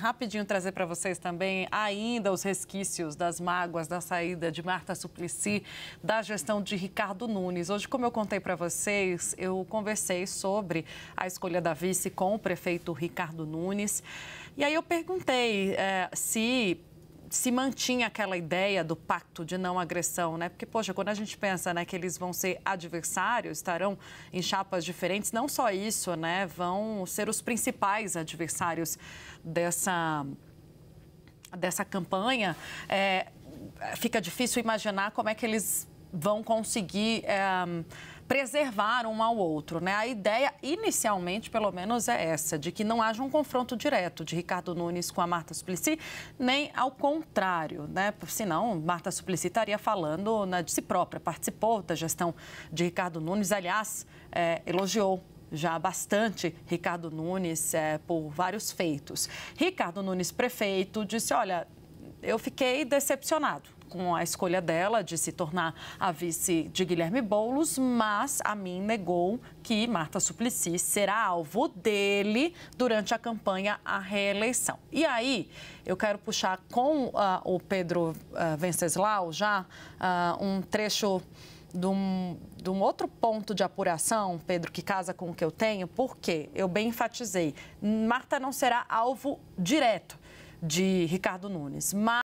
rapidinho trazer para vocês também ainda os resquícios das mágoas da saída de Marta Suplicy da gestão de Ricardo Nunes. Hoje, como eu contei para vocês, eu conversei sobre a escolha da vice com o prefeito Ricardo Nunes. E aí eu perguntei é, se se mantinha aquela ideia do pacto de não agressão, né? Porque, poxa, quando a gente pensa né, que eles vão ser adversários, estarão em chapas diferentes, não só isso, né? Vão ser os principais adversários dessa, dessa campanha. É, fica difícil imaginar como é que eles vão conseguir. É, preservar um ao outro. Né? A ideia, inicialmente, pelo menos, é essa, de que não haja um confronto direto de Ricardo Nunes com a Marta Suplicy, nem ao contrário, né? senão Marta Suplicy estaria falando né, de si própria, participou da gestão de Ricardo Nunes, aliás, é, elogiou já bastante Ricardo Nunes é, por vários feitos. Ricardo Nunes, prefeito, disse: Olha, eu fiquei decepcionado com a escolha dela de se tornar a vice de Guilherme Boulos, mas a mim negou que Marta Suplicy será alvo dele durante a campanha à reeleição. E aí, eu quero puxar com uh, o Pedro uh, Venceslau já uh, um trecho de um, de um, outro ponto de apuração, Pedro, que casa com o que eu tenho, porque eu bem enfatizei, Marta não será alvo direto de Ricardo Nunes, mas